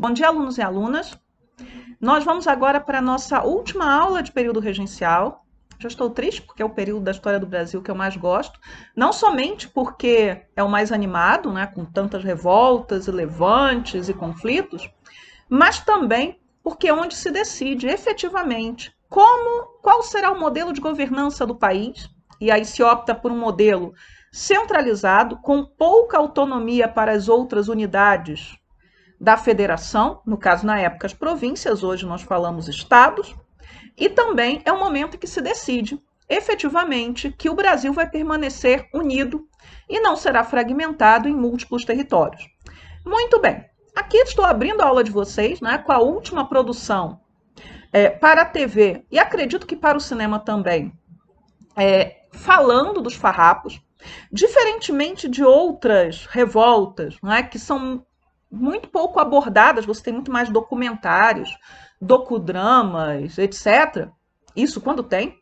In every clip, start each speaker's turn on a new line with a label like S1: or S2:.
S1: Bom dia, alunos e alunas. Nós vamos agora para a nossa última aula de período regencial. Já estou triste porque é o período da história do Brasil que eu mais gosto, não somente porque é o mais animado, né, com tantas revoltas e levantes e conflitos, mas também porque é onde se decide efetivamente como qual será o modelo de governança do país, e aí se opta por um modelo centralizado com pouca autonomia para as outras unidades da federação, no caso na época as províncias, hoje nós falamos estados, e também é o momento que se decide efetivamente que o Brasil vai permanecer unido e não será fragmentado em múltiplos territórios. Muito bem, aqui estou abrindo a aula de vocês né, com a última produção é, para a TV e acredito que para o cinema também, é, falando dos farrapos, diferentemente de outras revoltas né, que são muito pouco abordadas, você tem muito mais documentários, docudramas, etc. Isso quando tem.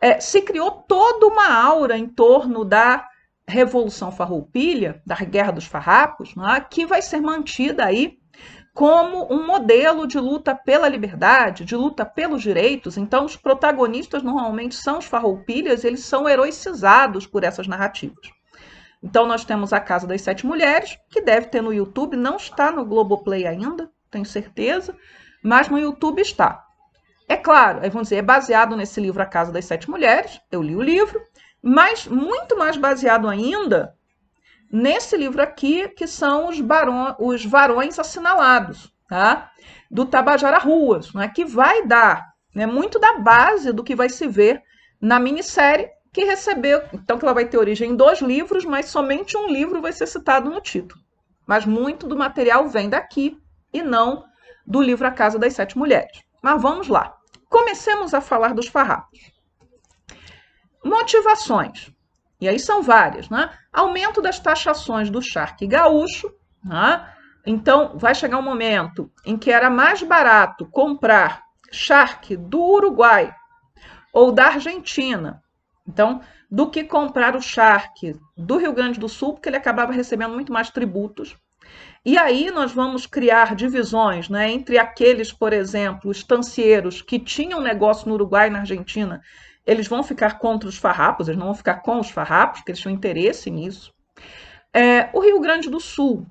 S1: É, se criou toda uma aura em torno da Revolução Farroupilha, da Guerra dos Farrapos, né, que vai ser mantida aí como um modelo de luta pela liberdade, de luta pelos direitos. Então, os protagonistas normalmente são os farroupilhas, eles são heroicizados por essas narrativas. Então, nós temos A Casa das Sete Mulheres, que deve ter no YouTube, não está no Globoplay ainda, tenho certeza, mas no YouTube está. É claro, aí vão dizer, é baseado nesse livro A Casa das Sete Mulheres, eu li o livro, mas muito mais baseado ainda nesse livro aqui, que são os, barões, os varões assinalados, tá? do Tabajara Ruas, né? que vai dar né, muito da base do que vai se ver na minissérie que recebeu, então que ela vai ter origem em dois livros, mas somente um livro vai ser citado no título. Mas muito do material vem daqui e não do livro A Casa das Sete Mulheres. Mas vamos lá. Comecemos a falar dos farrapos. Motivações. E aí são várias, né? Aumento das taxações do charque gaúcho, né? Então, vai chegar um momento em que era mais barato comprar charque do Uruguai ou da Argentina então, do que comprar o charque do Rio Grande do Sul, porque ele acabava recebendo muito mais tributos. E aí nós vamos criar divisões né, entre aqueles, por exemplo, estancieiros que tinham negócio no Uruguai e na Argentina, eles vão ficar contra os farrapos, eles não vão ficar com os farrapos, porque eles tinham interesse nisso. É, o Rio Grande do Sul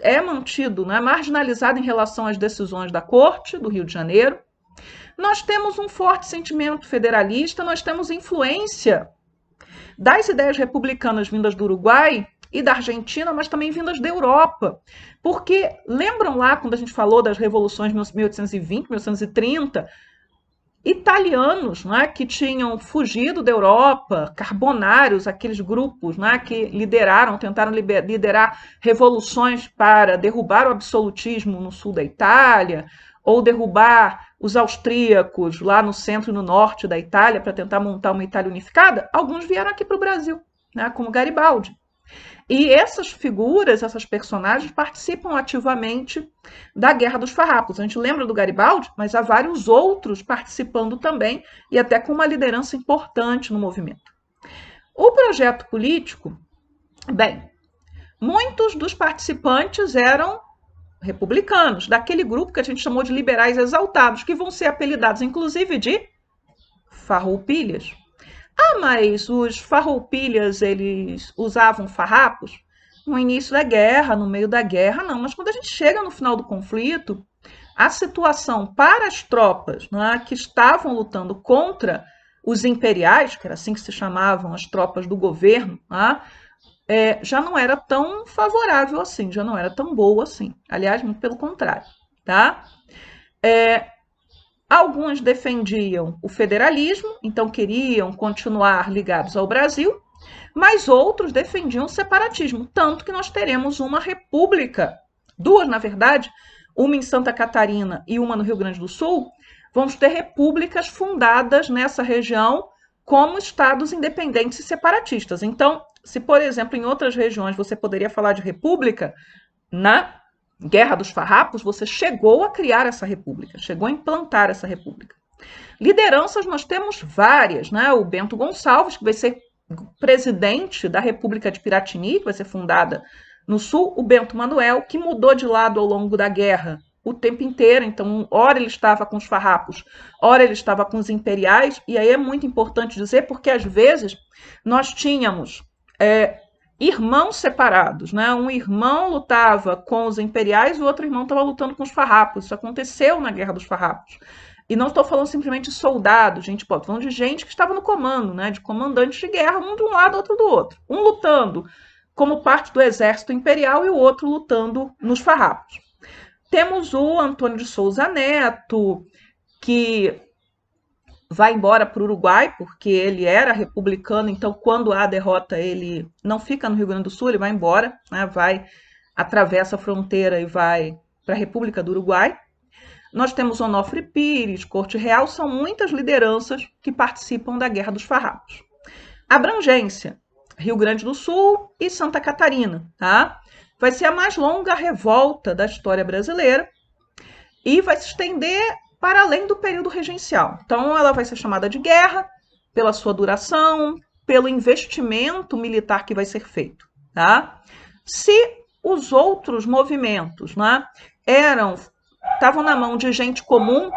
S1: é mantido, né, marginalizado em relação às decisões da Corte do Rio de Janeiro, nós temos um forte sentimento federalista, nós temos influência das ideias republicanas vindas do Uruguai e da Argentina, mas também vindas da Europa. Porque lembram lá quando a gente falou das revoluções de 1820, 1830, italianos né, que tinham fugido da Europa, carbonários, aqueles grupos né, que lideraram, tentaram liderar revoluções para derrubar o absolutismo no sul da Itália, ou derrubar os austríacos lá no centro e no norte da Itália para tentar montar uma Itália unificada, alguns vieram aqui para o Brasil, né, como Garibaldi. E essas figuras, essas personagens participam ativamente da Guerra dos Farrapos. A gente lembra do Garibaldi, mas há vários outros participando também e até com uma liderança importante no movimento. O projeto político, bem, muitos dos participantes eram republicanos, daquele grupo que a gente chamou de liberais exaltados, que vão ser apelidados, inclusive, de farroupilhas. Ah, mas os farroupilhas, eles usavam farrapos? No início da guerra, no meio da guerra, não. Mas quando a gente chega no final do conflito, a situação para as tropas né, que estavam lutando contra os imperiais, que era assim que se chamavam as tropas do governo, né, é, já não era tão favorável assim, já não era tão boa assim. Aliás, muito pelo contrário, tá? É, alguns defendiam o federalismo, então queriam continuar ligados ao Brasil, mas outros defendiam o separatismo, tanto que nós teremos uma república, duas na verdade, uma em Santa Catarina e uma no Rio Grande do Sul, vamos ter repúblicas fundadas nessa região como estados independentes e separatistas. Então, se, por exemplo, em outras regiões você poderia falar de república, na Guerra dos Farrapos você chegou a criar essa república, chegou a implantar essa república. Lideranças nós temos várias, né? O Bento Gonçalves, que vai ser presidente da República de Piratini, que vai ser fundada no sul, o Bento Manuel, que mudou de lado ao longo da guerra o tempo inteiro. Então, ora ele estava com os farrapos, ora ele estava com os imperiais, e aí é muito importante dizer, porque às vezes nós tínhamos é, irmãos separados, né? Um irmão lutava com os imperiais, o outro irmão estava lutando com os farrapos. Isso aconteceu na Guerra dos Farrapos. E não estou falando simplesmente de soldados, gente, pô, falando de gente que estava no comando, né? De comandantes de guerra, um de um lado, outro do outro. Um lutando como parte do exército imperial e o outro lutando nos farrapos. Temos o Antônio de Souza Neto, que vai embora para o Uruguai, porque ele era republicano, então quando há derrota ele não fica no Rio Grande do Sul, ele vai embora, né, vai, atravessa a fronteira e vai para a República do Uruguai. Nós temos Onofre Pires, Corte Real, são muitas lideranças que participam da Guerra dos Farrapos. Abrangência, Rio Grande do Sul e Santa Catarina, tá? Vai ser a mais longa revolta da história brasileira e vai se estender para além do período regencial. Então, ela vai ser chamada de guerra pela sua duração, pelo investimento militar que vai ser feito. Tá? Se os outros movimentos né, eram estavam na mão de gente comum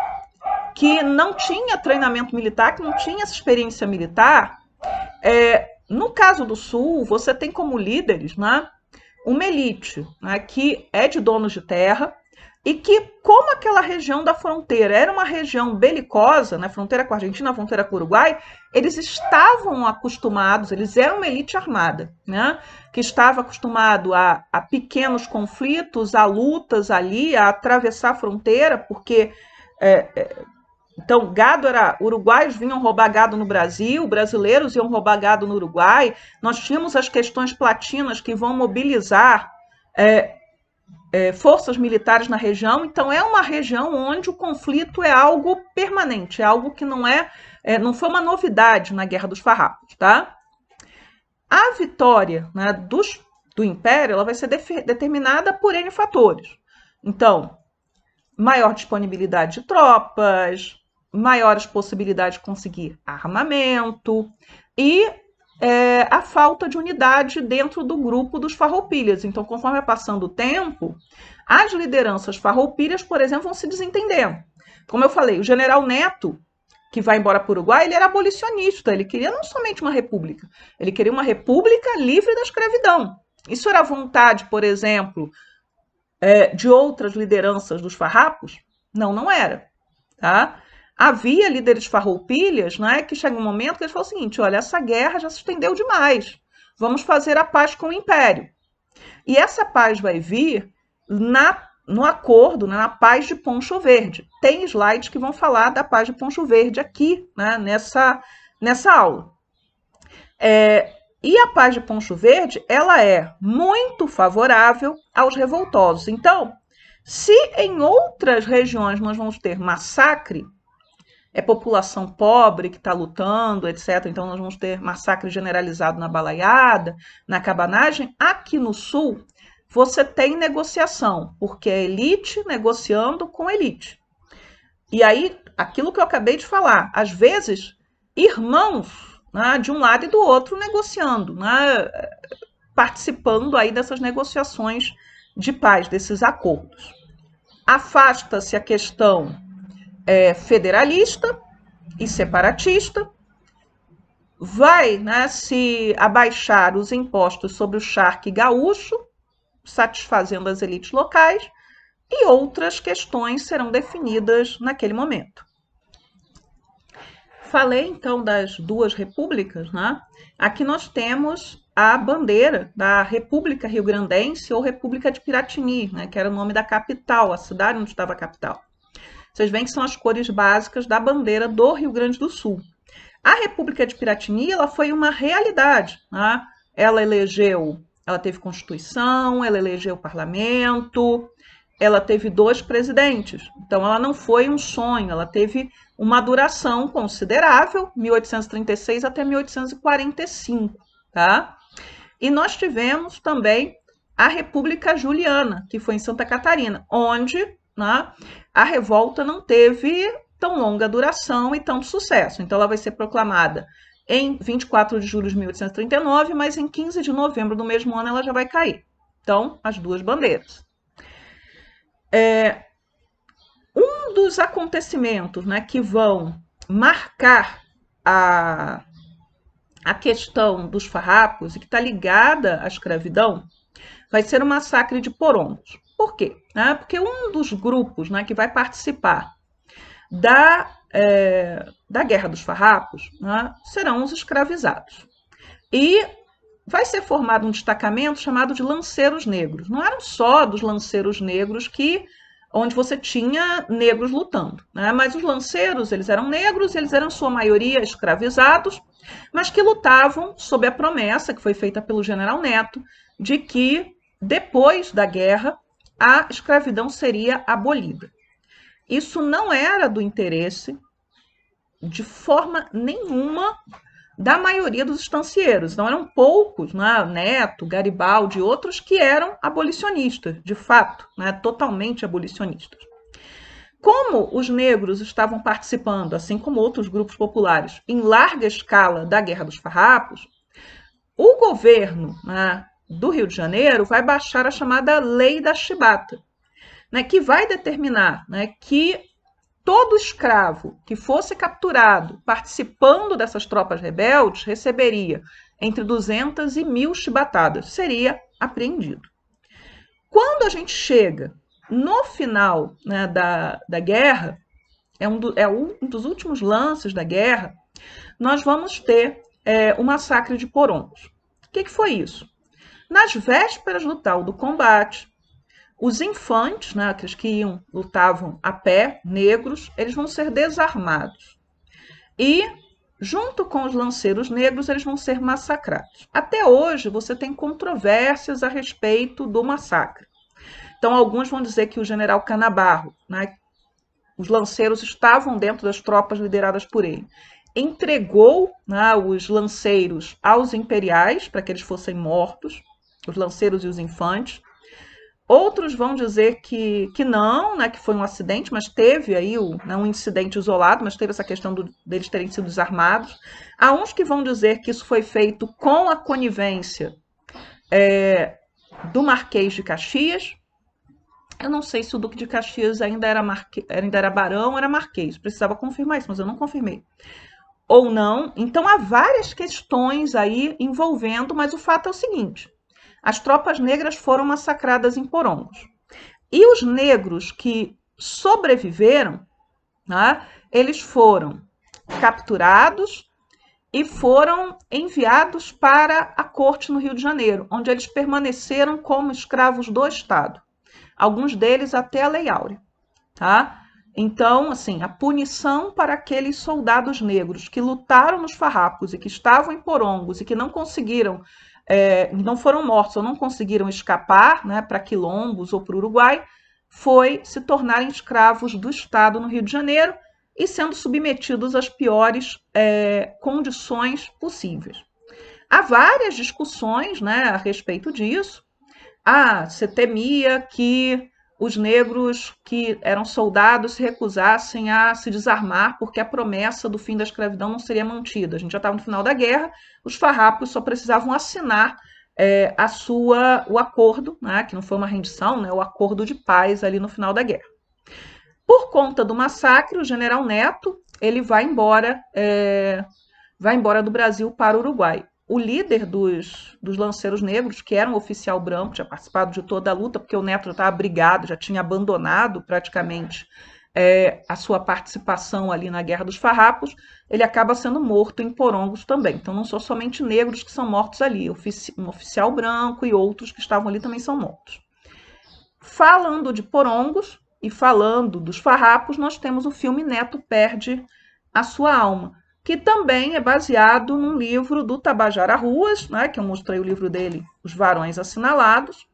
S1: que não tinha treinamento militar, que não tinha essa experiência militar, é, no caso do Sul, você tem como líderes né, uma elite né, que é de donos de terra, e que, como aquela região da fronteira era uma região belicosa, né, fronteira com a Argentina, fronteira com o Uruguai, eles estavam acostumados, eles eram uma elite armada, né, que estava acostumado a, a pequenos conflitos, a lutas ali, a atravessar a fronteira, porque. É, é, então, gado era. Uruguaios vinham roubar gado no Brasil, brasileiros iam roubar gado no Uruguai. Nós tínhamos as questões platinas que vão mobilizar é, é, forças militares na região, então é uma região onde o conflito é algo permanente, é algo que não é, é não foi uma novidade na Guerra dos Farrapos, tá? A vitória né, dos, do Império ela vai ser determinada por N fatores. Então, maior disponibilidade de tropas, maiores possibilidades de conseguir armamento e é, a falta de unidade dentro do grupo dos farroupilhas. Então, conforme vai passando o tempo, as lideranças farroupilhas, por exemplo, vão se desentendendo. Como eu falei, o general Neto, que vai embora para o Uruguai, ele era abolicionista, ele queria não somente uma república, ele queria uma república livre da escravidão. Isso era vontade, por exemplo, é, de outras lideranças dos farrapos? Não, não era. Tá? havia líderes farroupilhas, é, que chega um momento que eles falam o seguinte, olha, essa guerra já se estendeu demais, vamos fazer a paz com o império. E essa paz vai vir na no acordo, né, na paz de Poncho Verde. Tem slides que vão falar da paz de Poncho Verde aqui, né, nessa, nessa aula. É, e a paz de Poncho Verde, ela é muito favorável aos revoltosos. Então, se em outras regiões nós vamos ter massacre, é população pobre que está lutando, etc. Então, nós vamos ter massacre generalizado na balaiada, na cabanagem. Aqui no Sul, você tem negociação, porque é elite negociando com elite. E aí, aquilo que eu acabei de falar, às vezes, irmãos né, de um lado e do outro negociando, né, participando aí dessas negociações de paz, desses acordos. Afasta-se a questão é, federalista e separatista, vai né, se abaixar os impostos sobre o charque gaúcho, satisfazendo as elites locais, e outras questões serão definidas naquele momento. Falei então das duas repúblicas, né? Aqui nós temos a bandeira da República Rio Grandense ou República de Piratini, né, que era o nome da capital, a cidade onde estava a capital. Vocês veem que são as cores básicas da bandeira do Rio Grande do Sul. A República de Piratini ela foi uma realidade. Né? Ela elegeu, ela teve constituição, ela elegeu parlamento, ela teve dois presidentes. Então, ela não foi um sonho, ela teve uma duração considerável, 1836 até 1845, tá? E nós tivemos também a República Juliana, que foi em Santa Catarina, onde né, a revolta não teve tão longa duração e tanto sucesso. Então, ela vai ser proclamada em 24 de julho de 1839, mas em 15 de novembro do mesmo ano ela já vai cair. Então, as duas bandeiras. É, um dos acontecimentos né, que vão marcar a, a questão dos farrapos e que está ligada à escravidão vai ser o massacre de Porongos. Por quê? Ah, porque um dos grupos né, que vai participar da, é, da Guerra dos Farrapos né, serão os escravizados. E vai ser formado um destacamento chamado de Lanceiros Negros. Não eram só dos Lanceiros Negros que onde você tinha negros lutando, né? mas os lanceiros eles eram negros, eles eram sua maioria escravizados, mas que lutavam sob a promessa que foi feita pelo General Neto de que depois da guerra a escravidão seria abolida. Isso não era do interesse de forma nenhuma da maioria dos estancieiros. Não eram poucos, né? Neto, Garibaldi e outros que eram abolicionistas, de fato, né? totalmente abolicionistas. Como os negros estavam participando, assim como outros grupos populares, em larga escala da Guerra dos Farrapos, o governo, né, do Rio de Janeiro vai baixar a chamada Lei da Chibata, né, que vai determinar né, que todo escravo que fosse capturado participando dessas tropas rebeldes receberia entre 200 e mil chibatadas, seria apreendido. Quando a gente chega no final né, da, da guerra, é um, do, é um dos últimos lances da guerra, nós vamos ter é, o massacre de Porongos. O que, que foi isso? Nas vésperas do tal do combate, os infantes, né, aqueles que iam, lutavam a pé, negros, eles vão ser desarmados. E, junto com os lanceiros negros, eles vão ser massacrados. Até hoje, você tem controvérsias a respeito do massacre. Então, alguns vão dizer que o general Canabarro, né, os lanceiros estavam dentro das tropas lideradas por ele, entregou né, os lanceiros aos imperiais para que eles fossem mortos os lanceiros e os infantes. Outros vão dizer que, que não, né, que foi um acidente, mas teve aí o, né, um incidente isolado, mas teve essa questão do, deles terem sido desarmados. Há uns que vão dizer que isso foi feito com a conivência é, do Marquês de Caxias. Eu não sei se o Duque de Caxias ainda era, marque, ainda era barão, era marquês. Precisava confirmar isso, mas eu não confirmei ou não. Então, há várias questões aí envolvendo, mas o fato é o seguinte: as tropas negras foram massacradas em Porongos. E os negros que sobreviveram, né, eles foram capturados e foram enviados para a corte no Rio de Janeiro, onde eles permaneceram como escravos do Estado. Alguns deles até a Lei Áurea. Tá? Então, assim, a punição para aqueles soldados negros que lutaram nos farrapos e que estavam em porongos e que não conseguiram é, não foram mortos ou não conseguiram escapar né, para Quilombos ou para o Uruguai, foi se tornarem escravos do Estado no Rio de Janeiro e sendo submetidos às piores é, condições possíveis. Há várias discussões né, a respeito disso. Ah, você temia que os negros que eram soldados se recusassem a se desarmar porque a promessa do fim da escravidão não seria mantida. A gente já estava no final da guerra, os farrapos só precisavam assinar é, a sua o acordo, né, que não foi uma rendição, né, o acordo de paz ali no final da guerra. Por conta do massacre, o General Neto ele vai embora é, vai embora do Brasil para o Uruguai o líder dos, dos lanceiros negros, que era um oficial branco, tinha participado de toda a luta, porque o Neto já estava brigado, já tinha abandonado praticamente é, a sua participação ali na Guerra dos Farrapos, ele acaba sendo morto em Porongos também. Então não são somente negros que são mortos ali, um oficial branco e outros que estavam ali também são mortos. Falando de Porongos e falando dos Farrapos, nós temos o filme Neto Perde a Sua Alma, que também é baseado num livro do Tabajara Ruas, né, que eu mostrei o livro dele, Os Varões Assinalados,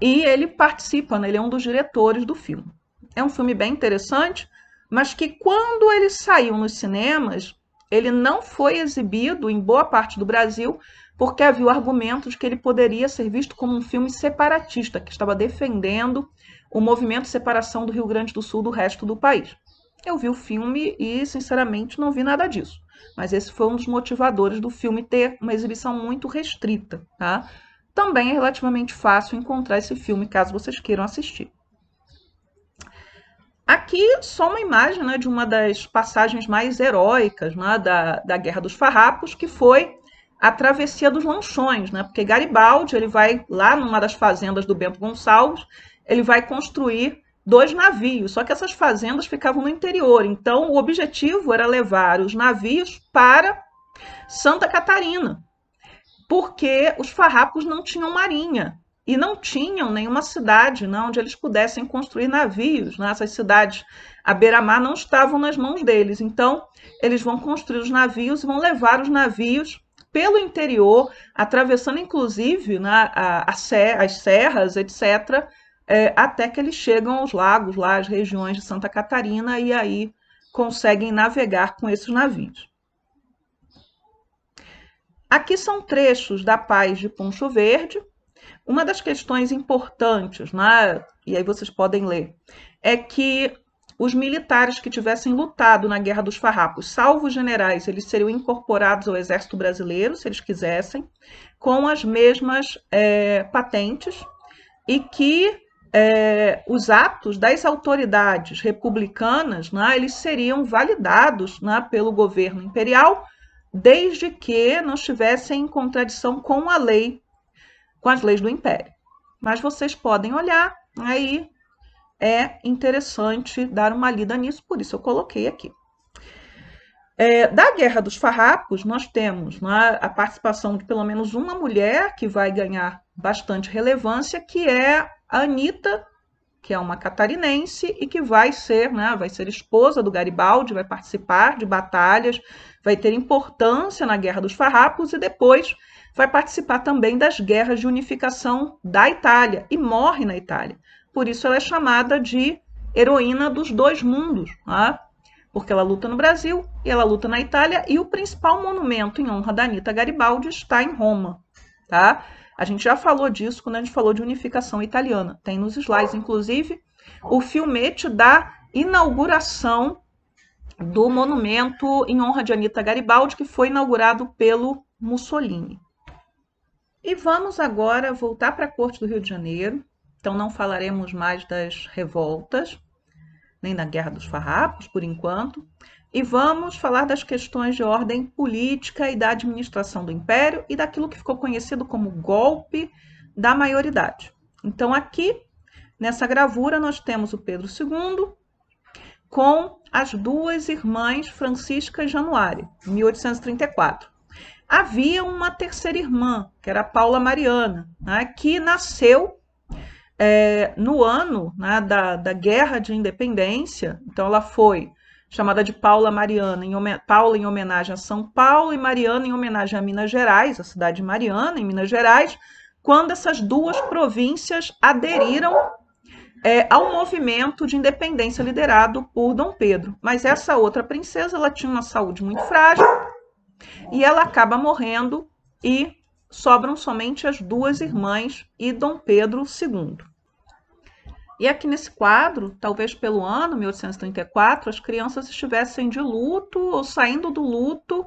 S1: e ele participa, né, ele é um dos diretores do filme. É um filme bem interessante, mas que quando ele saiu nos cinemas, ele não foi exibido em boa parte do Brasil, porque havia o argumento de que ele poderia ser visto como um filme separatista, que estava defendendo o movimento de separação do Rio Grande do Sul do resto do país. Eu vi o filme e, sinceramente, não vi nada disso. Mas esse foi um dos motivadores do filme ter uma exibição muito restrita, tá? Também é relativamente fácil encontrar esse filme caso vocês queiram assistir. Aqui, só uma imagem né, de uma das passagens mais heróicas né, da, da Guerra dos Farrapos, que foi a travessia dos lanchões, né? Porque Garibaldi ele vai lá numa das fazendas do Bento Gonçalves, ele vai construir dois navios, só que essas fazendas ficavam no interior. Então, o objetivo era levar os navios para Santa Catarina, porque os farrapos não tinham marinha e não tinham nenhuma cidade né, onde eles pudessem construir navios. Né? Essas cidades à beira-mar não estavam nas mãos deles. Então, eles vão construir os navios e vão levar os navios pelo interior, atravessando inclusive né, a, a, as serras, etc., é, até que eles chegam aos lagos, lá às regiões de Santa Catarina, e aí conseguem navegar com esses navios. Aqui são trechos da Paz de Poncho Verde. Uma das questões importantes, né, e aí vocês podem ler, é que os militares que tivessem lutado na Guerra dos Farrapos, salvo os generais, eles seriam incorporados ao Exército Brasileiro, se eles quisessem, com as mesmas é, patentes, e que é, os atos das autoridades republicanas, né, eles seriam validados né, pelo governo imperial, desde que não estivessem em contradição com a lei, com as leis do império. Mas vocês podem olhar, aí né, é interessante dar uma lida nisso, por isso eu coloquei aqui. É, da Guerra dos Farrapos, nós temos né, a participação de pelo menos uma mulher que vai ganhar bastante relevância, que é a Anitta, que é uma catarinense e que vai ser, né, vai ser esposa do Garibaldi, vai participar de batalhas, vai ter importância na Guerra dos Farrapos e depois vai participar também das guerras de unificação da Itália e morre na Itália. Por isso ela é chamada de heroína dos dois mundos, né? porque ela luta no Brasil e ela luta na Itália e o principal monumento em honra da Anitta Garibaldi está em Roma, tá? A gente já falou disso quando a gente falou de unificação italiana. Tem nos slides, inclusive, o filmete da inauguração do monumento em honra de Anita Garibaldi, que foi inaugurado pelo Mussolini. E vamos agora voltar para a Corte do Rio de Janeiro. Então, não falaremos mais das revoltas, nem da Guerra dos Farrapos, por enquanto e vamos falar das questões de ordem política e da administração do império e daquilo que ficou conhecido como golpe da maioridade. Então, aqui, nessa gravura, nós temos o Pedro II com as duas irmãs Francisca e Januário, 1834. Havia uma terceira irmã, que era Paula Mariana, né, que nasceu é, no ano né, da, da Guerra de Independência, então ela foi chamada de Paula Mariana, em Paula em homenagem a São Paulo e Mariana em homenagem a Minas Gerais, a cidade de Mariana, em Minas Gerais, quando essas duas províncias aderiram é, ao movimento de independência liderado por Dom Pedro. Mas essa outra princesa, ela tinha uma saúde muito frágil e ela acaba morrendo e sobram somente as duas irmãs e Dom Pedro II. E aqui nesse quadro, talvez pelo ano 1834, as crianças estivessem de luto ou saindo do luto,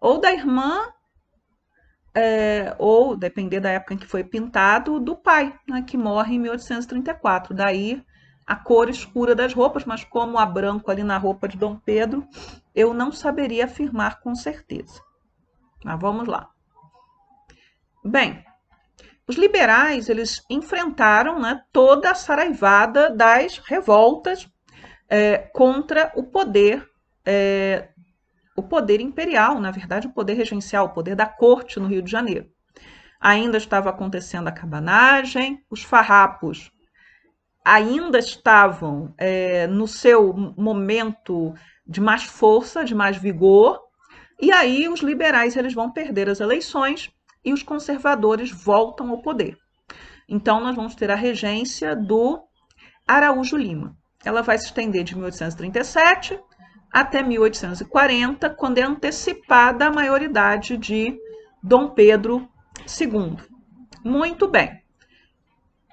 S1: ou da irmã, é, ou, depender da época em que foi pintado, do pai, né, que morre em 1834. Daí a cor escura das roupas, mas como há branco ali na roupa de Dom Pedro, eu não saberia afirmar com certeza. Mas vamos lá. Bem, os liberais eles enfrentaram né, toda a saraivada das revoltas é, contra o poder, é, o poder imperial, na verdade, o poder regencial, o poder da corte no Rio de Janeiro. Ainda estava acontecendo a cabanagem, os farrapos ainda estavam é, no seu momento de mais força, de mais vigor, e aí os liberais eles vão perder as eleições e os conservadores voltam ao poder. Então, nós vamos ter a regência do Araújo Lima. Ela vai se estender de 1837 até 1840, quando é antecipada a maioridade de Dom Pedro II. Muito bem.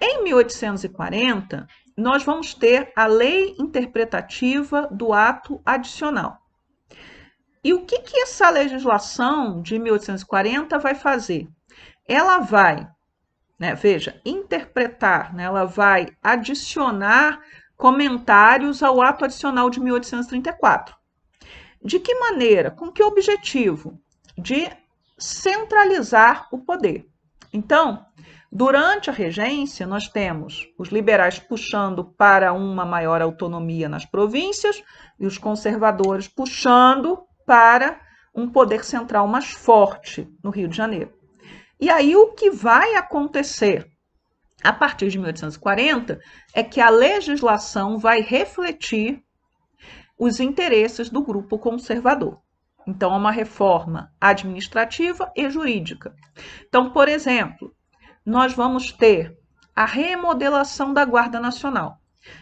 S1: Em 1840, nós vamos ter a lei interpretativa do ato adicional. E o que, que essa legislação de 1840 vai fazer? Ela vai, né, veja, interpretar, né, ela vai adicionar comentários ao ato adicional de 1834. De que maneira? Com que objetivo? De centralizar o poder. Então, durante a regência, nós temos os liberais puxando para uma maior autonomia nas províncias e os conservadores puxando para um poder central mais forte no Rio de Janeiro. E aí o que vai acontecer a partir de 1840 é que a legislação vai refletir os interesses do grupo conservador. Então, é uma reforma administrativa e jurídica. Então, por exemplo, nós vamos ter a remodelação da Guarda Nacional.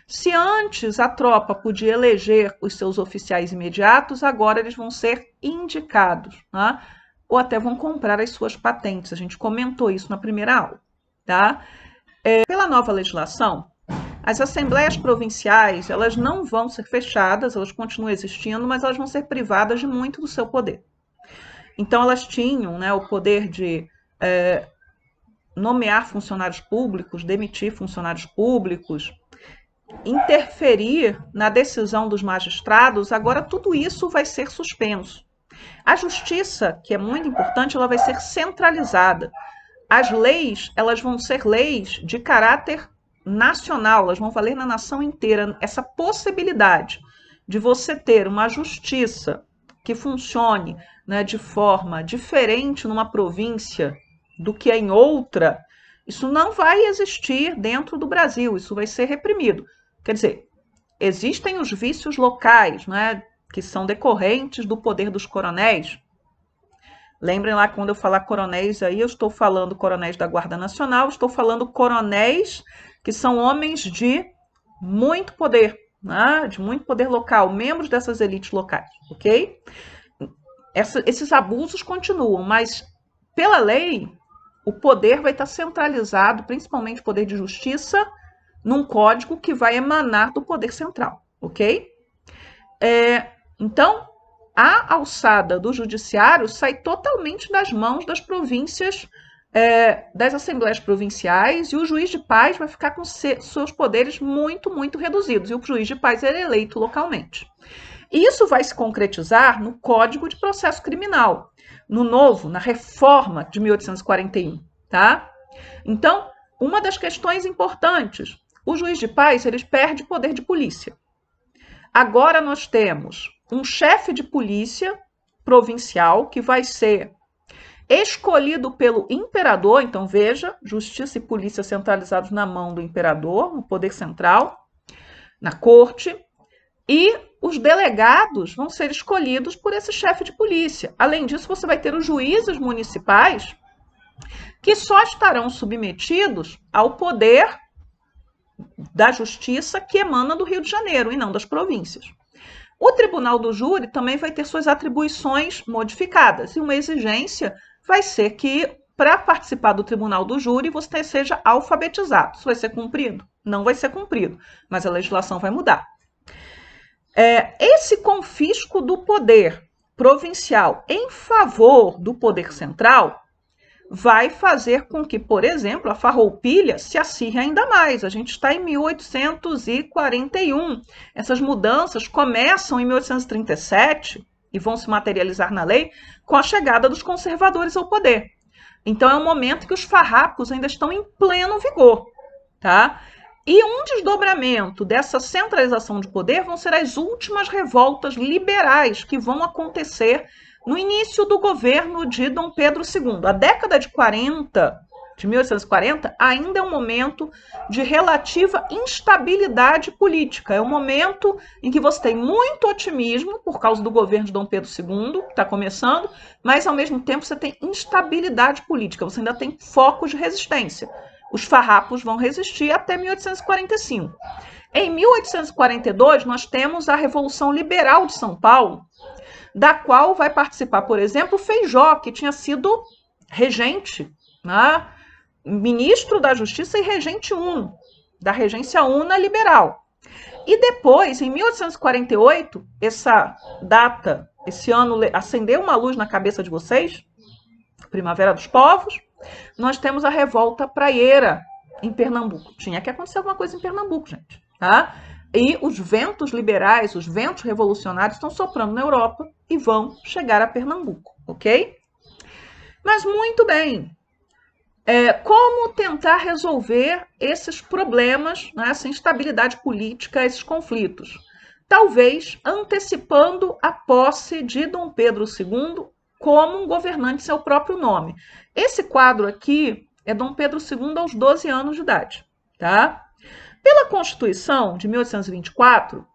S1: Se antes a tropa podia eleger os seus oficiais imediatos, agora eles vão ser indicados, né? ou até vão comprar as suas patentes. A gente comentou isso na primeira aula. Tá? É, pela nova legislação, as assembleias provinciais elas não vão ser fechadas, elas continuam existindo, mas elas vão ser privadas de muito do seu poder. Então, elas tinham né, o poder de é, nomear funcionários públicos, demitir funcionários públicos, interferir na decisão dos magistrados, agora tudo isso vai ser suspenso. A justiça, que é muito importante, ela vai ser centralizada. As leis, elas vão ser leis de caráter nacional, elas vão valer na nação inteira. Essa possibilidade de você ter uma justiça que funcione né, de forma diferente numa província do que é em outra, isso não vai existir dentro do Brasil, isso vai ser reprimido. Quer dizer, existem os vícios locais, né, que são decorrentes do poder dos coronéis. Lembrem lá quando eu falar coronéis aí, eu estou falando coronéis da Guarda Nacional, estou falando coronéis que são homens de muito poder, né, de muito poder local, membros dessas elites locais, ok? Essa, esses abusos continuam, mas pela lei, o poder vai estar centralizado, principalmente o poder de justiça, num código que vai emanar do poder central, ok? É, então, a alçada do judiciário sai totalmente das mãos das províncias, é, das assembleias provinciais, e o juiz de paz vai ficar com se, seus poderes muito, muito reduzidos. E o juiz de paz é eleito localmente. Isso vai se concretizar no Código de Processo Criminal, no novo, na reforma de 1841, tá? Então, uma das questões importantes, o juiz de paz eles perde poder de polícia. Agora nós temos um chefe de polícia provincial que vai ser escolhido pelo imperador, então veja, justiça e polícia centralizados na mão do imperador, no poder central, na corte, e os delegados vão ser escolhidos por esse chefe de polícia. Além disso, você vai ter os juízes municipais que só estarão submetidos ao poder da justiça que emana do Rio de Janeiro e não das províncias. O tribunal do júri também vai ter suas atribuições modificadas, e uma exigência vai ser que, para participar do tribunal do júri, você seja alfabetizado. Isso vai ser cumprido? Não vai ser cumprido, mas a legislação vai mudar. É, esse confisco do poder provincial em favor do poder central vai fazer com que, por exemplo, a farroupilha se acirre ainda mais. A gente está em 1841. Essas mudanças começam em 1837 e vão se materializar na lei com a chegada dos conservadores ao poder. Então é um momento que os farrapos ainda estão em pleno vigor, tá? E um desdobramento dessa centralização de poder vão ser as últimas revoltas liberais que vão acontecer no início do governo de Dom Pedro II, a década de 40, de 1840, ainda é um momento de relativa instabilidade política. É um momento em que você tem muito otimismo por causa do governo de Dom Pedro II, que está começando, mas ao mesmo tempo você tem instabilidade política, você ainda tem focos de resistência. Os farrapos vão resistir até 1845. Em 1842, nós temos a Revolução Liberal de São Paulo, da qual vai participar, por exemplo, Feijó, que tinha sido regente, né? ministro da Justiça e regente 1, da regência una liberal. E depois, em 1848, essa data, esse ano acendeu uma luz na cabeça de vocês, Primavera dos Povos, nós temos a revolta praieira em Pernambuco. Tinha que acontecer alguma coisa em Pernambuco, gente. Tá? E os ventos liberais, os ventos revolucionários estão soprando na Europa e vão chegar a Pernambuco, ok? Mas muito bem. É, como tentar resolver esses problemas, né, essa instabilidade política, esses conflitos? Talvez antecipando a posse de Dom Pedro II como um governante, seu próprio nome. Esse quadro aqui é Dom Pedro II aos 12 anos de idade, tá? Pela Constituição de 1824,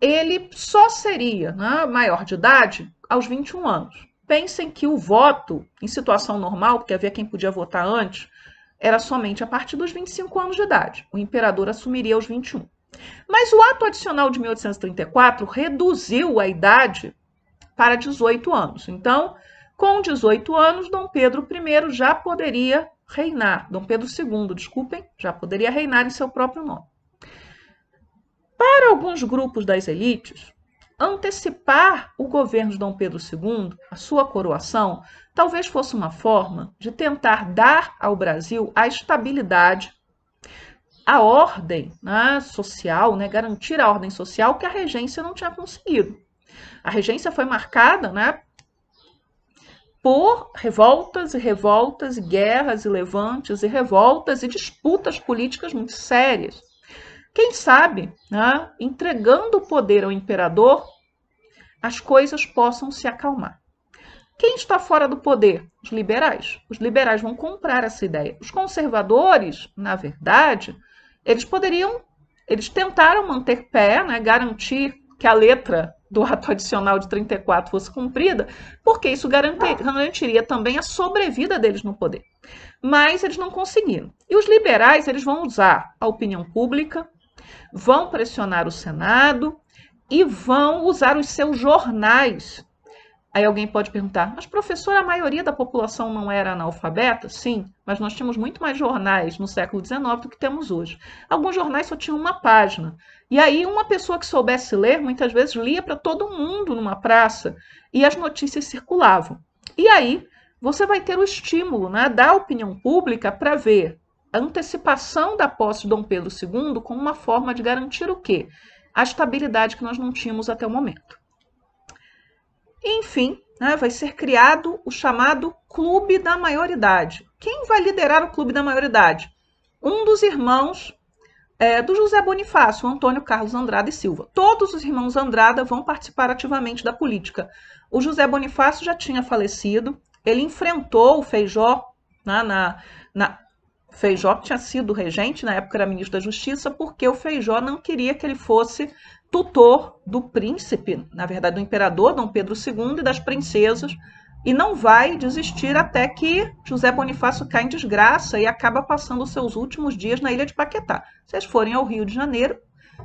S1: ele só seria né, maior de idade aos 21 anos. Pensem que o voto, em situação normal, porque havia quem podia votar antes, era somente a partir dos 25 anos de idade. O imperador assumiria aos 21. Mas o ato adicional de 1834 reduziu a idade para 18 anos. Então, com 18 anos, Dom Pedro I já poderia reinar, Dom Pedro II, desculpem, já poderia reinar em seu próprio nome. Para alguns grupos das elites, antecipar o governo de Dom Pedro II, a sua coroação, talvez fosse uma forma de tentar dar ao Brasil a estabilidade, a ordem né, social, né, garantir a ordem social que a regência não tinha conseguido. A regência foi marcada né, por revoltas e revoltas, guerras e levantes e revoltas e disputas políticas muito sérias. Quem sabe, né, entregando o poder ao imperador, as coisas possam se acalmar. Quem está fora do poder? Os liberais. Os liberais vão comprar essa ideia. Os conservadores, na verdade, eles poderiam, eles tentaram manter pé, né, garantir que a letra do ato adicional de 34 fosse cumprida, porque isso garantiria também a sobrevida deles no poder. Mas eles não conseguiram. E os liberais, eles vão usar a opinião pública, vão pressionar o Senado e vão usar os seus jornais Aí alguém pode perguntar, mas professor, a maioria da população não era analfabeta? Sim, mas nós tínhamos muito mais jornais no século XIX do que temos hoje. Alguns jornais só tinham uma página. E aí uma pessoa que soubesse ler, muitas vezes lia para todo mundo numa praça e as notícias circulavam. E aí você vai ter o estímulo né, da opinião pública para ver a antecipação da posse de Dom Pedro II como uma forma de garantir o quê? A estabilidade que nós não tínhamos até o momento. Enfim, né, vai ser criado o chamado Clube da Maioridade. Quem vai liderar o Clube da Maioridade? Um dos irmãos é, do José Bonifácio, Antônio Carlos Andrada e Silva. Todos os irmãos Andrada vão participar ativamente da política. O José Bonifácio já tinha falecido, ele enfrentou o Feijó né, na, na Feijó tinha sido regente, na época era ministro da Justiça, porque o Feijó não queria que ele fosse tutor do príncipe, na verdade, do imperador Dom Pedro II e das princesas, e não vai desistir até que José Bonifácio cai em desgraça e acaba passando os seus últimos dias na ilha de Paquetá. Se vocês forem ao Rio de Janeiro,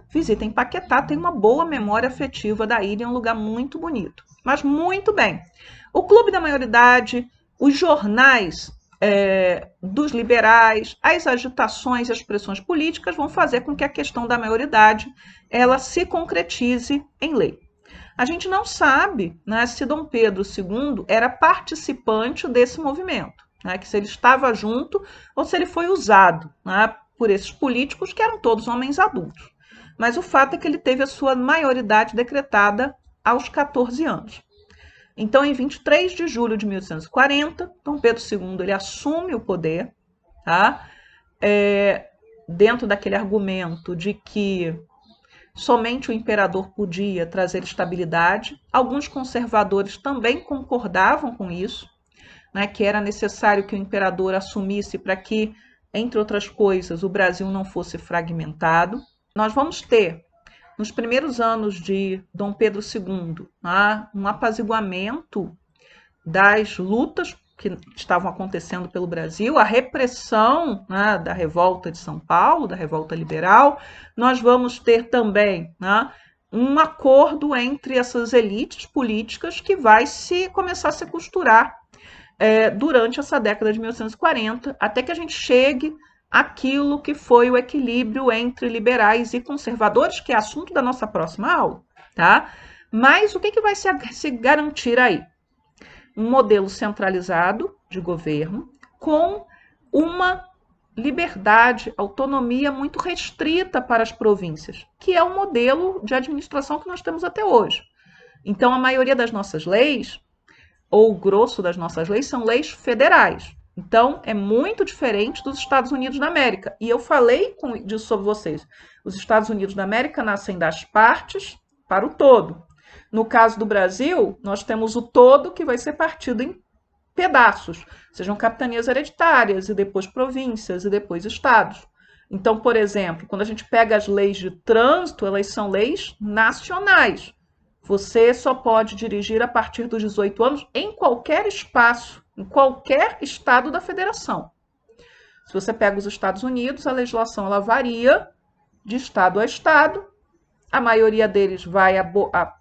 S1: visitem Paquetá, tem uma boa memória afetiva da ilha, é um lugar muito bonito. Mas muito bem. O Clube da Maioridade, os jornais é, dos liberais, as agitações e as pressões políticas vão fazer com que a questão da maioridade ela se concretize em lei. A gente não sabe né, se Dom Pedro II era participante desse movimento, né, que se ele estava junto ou se ele foi usado né, por esses políticos, que eram todos homens adultos. Mas o fato é que ele teve a sua maioridade decretada aos 14 anos. Então, em 23 de julho de 1840, Dom Pedro II ele assume o poder, tá? É, dentro daquele argumento de que somente o imperador podia trazer estabilidade. Alguns conservadores também concordavam com isso, né, que era necessário que o imperador assumisse para que, entre outras coisas, o Brasil não fosse fragmentado. Nós vamos ter nos primeiros anos de Dom Pedro II, há né, um apaziguamento das lutas que estavam acontecendo pelo Brasil, a repressão né, da revolta de São Paulo, da revolta liberal, nós vamos ter também né, um acordo entre essas elites políticas que vai se começar a se costurar é, durante essa década de 1940, até que a gente chegue aquilo que foi o equilíbrio entre liberais e conservadores, que é assunto da nossa próxima aula, tá? Mas o que, que vai se, se garantir aí? Um modelo centralizado de governo com uma liberdade, autonomia muito restrita para as províncias, que é o modelo de administração que nós temos até hoje. Então, a maioria das nossas leis, ou o grosso das nossas leis, são leis federais. Então, é muito diferente dos Estados Unidos da América. E eu falei com, disso sobre vocês. Os Estados Unidos da América nascem das partes para o todo. No caso do Brasil, nós temos o todo que vai ser partido em pedaços, sejam capitanias hereditárias, e depois províncias, e depois estados. Então, por exemplo, quando a gente pega as leis de trânsito, elas são leis nacionais. Você só pode dirigir a partir dos 18 anos em qualquer espaço em qualquer estado da federação. Se você pega os Estados Unidos, a legislação ela varia de estado a estado. A maioria deles vai a, a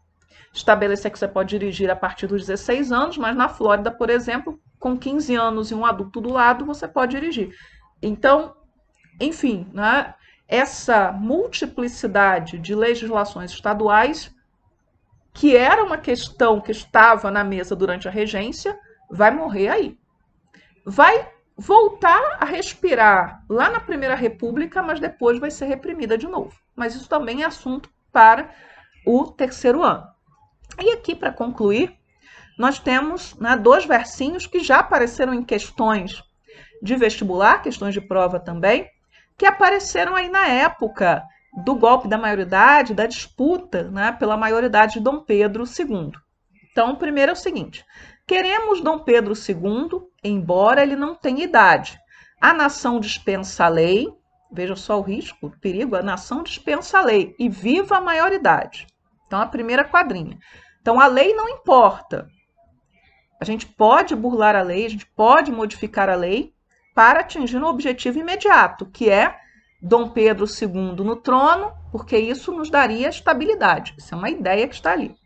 S1: estabelecer que você pode dirigir a partir dos 16 anos, mas na Flórida, por exemplo, com 15 anos e um adulto do lado, você pode dirigir. Então, enfim, né, essa multiplicidade de legislações estaduais, que era uma questão que estava na mesa durante a regência, vai morrer aí. Vai voltar a respirar lá na Primeira República, mas depois vai ser reprimida de novo. Mas isso também é assunto para o terceiro ano. E aqui, para concluir, nós temos né, dois versinhos que já apareceram em questões de vestibular, questões de prova também, que apareceram aí na época do golpe da maioridade, da disputa né, pela maioridade de Dom Pedro II. Então, o primeiro é o seguinte: Queremos Dom Pedro II, embora ele não tenha idade. A nação dispensa a lei, veja só o risco, o perigo, a nação dispensa a lei e viva a maioridade. Então, a primeira quadrinha. Então, a lei não importa. A gente pode burlar a lei, a gente pode modificar a lei para atingir um objetivo imediato, que é Dom Pedro II no trono, porque isso nos daria estabilidade. Isso é uma ideia que está ali.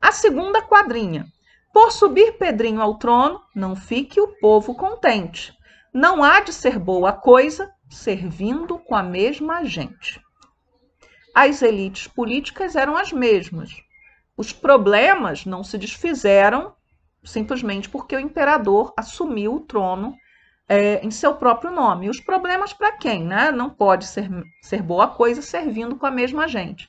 S1: A segunda quadrinha, por subir Pedrinho ao trono, não fique o povo contente. Não há de ser boa coisa servindo com a mesma gente. As elites políticas eram as mesmas. Os problemas não se desfizeram simplesmente porque o imperador assumiu o trono é, em seu próprio nome. Os problemas para quem? Né? Não pode ser, ser boa coisa servindo com a mesma gente.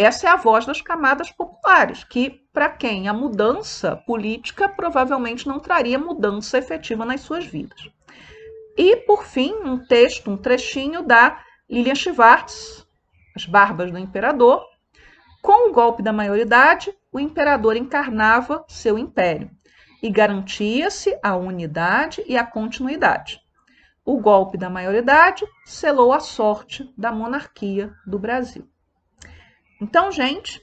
S1: Essa é a voz das camadas populares, que, para quem a mudança política provavelmente não traria mudança efetiva nas suas vidas. E, por fim, um texto, um trechinho da Lilian Schwartz, As Barbas do Imperador. Com o golpe da maioridade, o imperador encarnava seu império e garantia-se a unidade e a continuidade. O golpe da maioridade selou a sorte da monarquia do Brasil. Então, gente,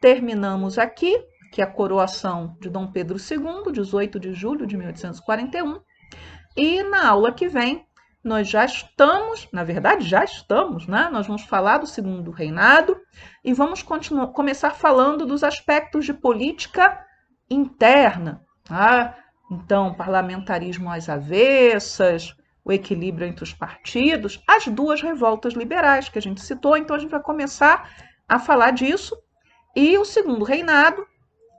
S1: terminamos aqui, que é a coroação de Dom Pedro II, 18 de julho de 1841. E na aula que vem, nós já estamos, na verdade, já estamos, né? Nós vamos falar do segundo reinado e vamos continuar, começar falando dos aspectos de política interna. Tá? Então, parlamentarismo às avessas, o equilíbrio entre os partidos, as duas revoltas liberais que a gente citou. Então, a gente vai começar a falar disso. E o segundo reinado,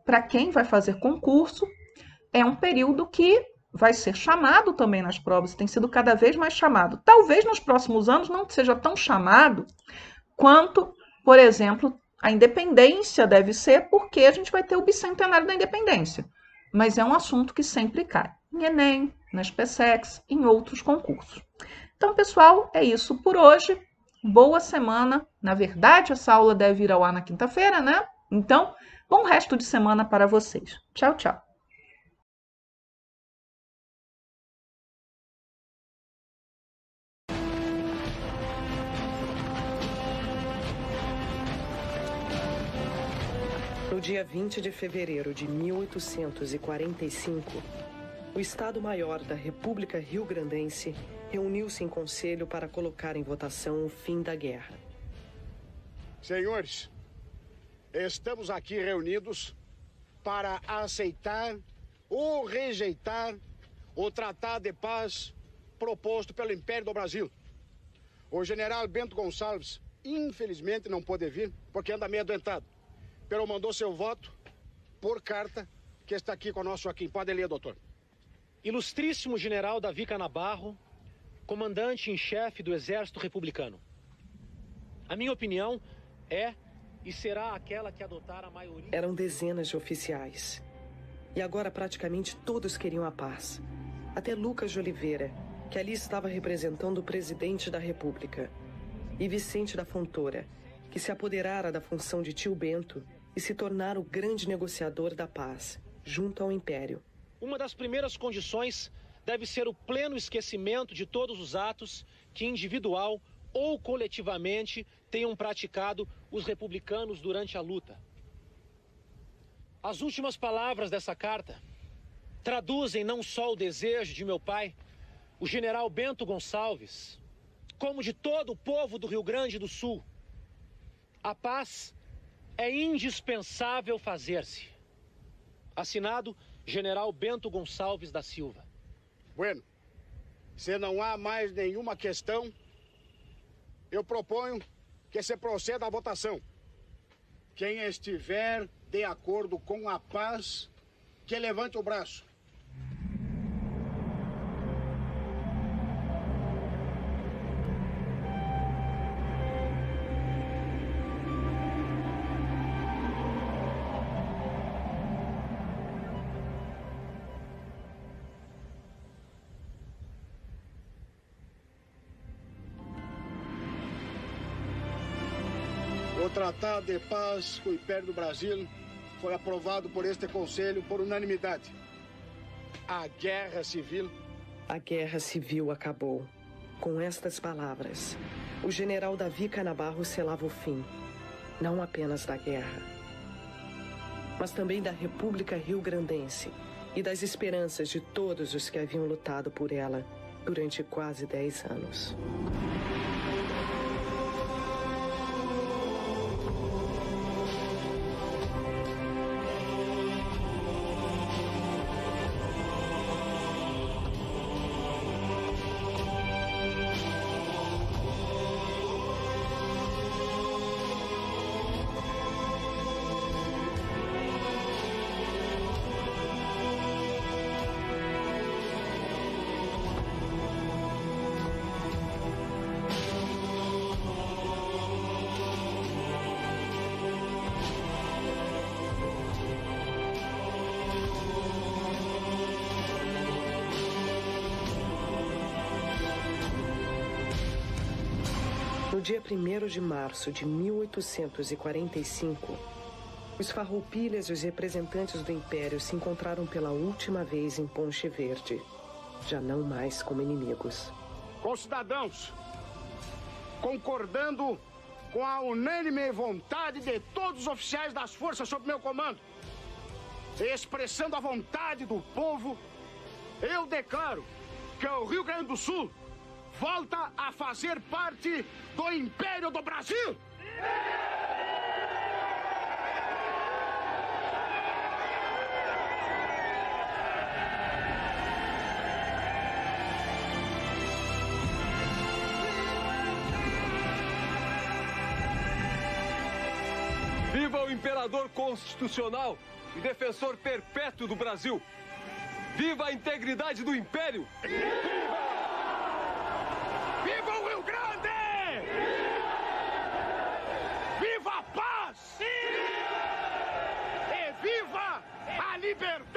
S1: para quem vai fazer concurso, é um período que vai ser chamado também nas provas, tem sido cada vez mais chamado. Talvez nos próximos anos não seja tão chamado quanto, por exemplo, a independência deve ser, porque a gente vai ter o bicentenário da independência. Mas é um assunto que sempre cai em Enem, na SpaceX, em outros concursos. Então, pessoal, é isso por hoje boa semana. Na verdade, essa aula deve ir ao ar na quinta-feira, né? Então, bom resto de semana para vocês. Tchau, tchau.
S2: No dia 20 de fevereiro de 1845, o Estado-Maior da República Rio-Grandense reuniu-se em conselho para colocar em votação o fim da guerra. Senhores,
S3: estamos aqui reunidos para aceitar ou rejeitar o Tratado de Paz proposto pelo Império do Brasil. O general Bento Gonçalves, infelizmente, não pôde vir porque anda meio adoentado. Pero mandou seu voto por carta que está aqui conosco aqui. Pode ler, doutor. Ilustríssimo General Davi Canabarro, comandante em chefe do Exército Republicano. A minha opinião é e será aquela que adotar a maioria.
S2: Eram dezenas de oficiais. E agora praticamente todos queriam a paz. Até Lucas de Oliveira, que ali estava representando o presidente da República. E Vicente da Fontoura, que se apoderara da função de tio Bento e se tornara o grande negociador da paz, junto ao Império
S3: uma das primeiras condições deve ser o pleno esquecimento de todos os atos que individual ou coletivamente tenham praticado os republicanos durante a luta. As últimas palavras dessa carta traduzem não só o desejo de meu pai, o general Bento Gonçalves, como de todo o povo do Rio Grande do Sul. A paz é indispensável fazer-se. Assinado General Bento Gonçalves da Silva. Bueno, se não há mais nenhuma questão, eu proponho que se proceda à votação. Quem estiver de acordo com a paz, que levante o braço. Tratado de Paz com o Império do Brasil foi aprovado por este Conselho por unanimidade.
S2: A guerra civil. A guerra civil acabou. Com estas palavras, o general Davi Canabarro selava o fim, não apenas da guerra, mas também da República Rio-Grandense e das esperanças de todos os que haviam lutado por ela durante quase 10 anos. de março de 1845, os farroupilhas e os representantes do império se encontraram pela última vez em Ponche Verde, já não mais como inimigos.
S3: Com cidadãos, concordando com a unânime vontade de todos os oficiais das forças sob meu comando, expressando a vontade do povo, eu declaro que é o Rio Grande do Sul volta a fazer parte do Império do Brasil! Viva o imperador constitucional e defensor perpétuo do Brasil! Viva a integridade do império! Viva! desespero.